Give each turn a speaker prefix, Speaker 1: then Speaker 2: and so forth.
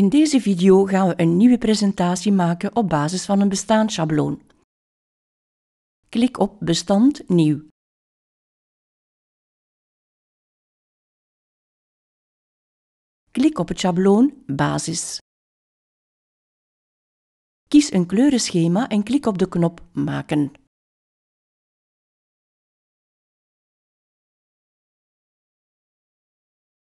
Speaker 1: In deze video gaan we een nieuwe presentatie maken op basis van een bestaand schabloon.
Speaker 2: Klik op Bestand Nieuw. Klik op het schabloon Basis. Kies een kleurenschema en klik op de knop Maken.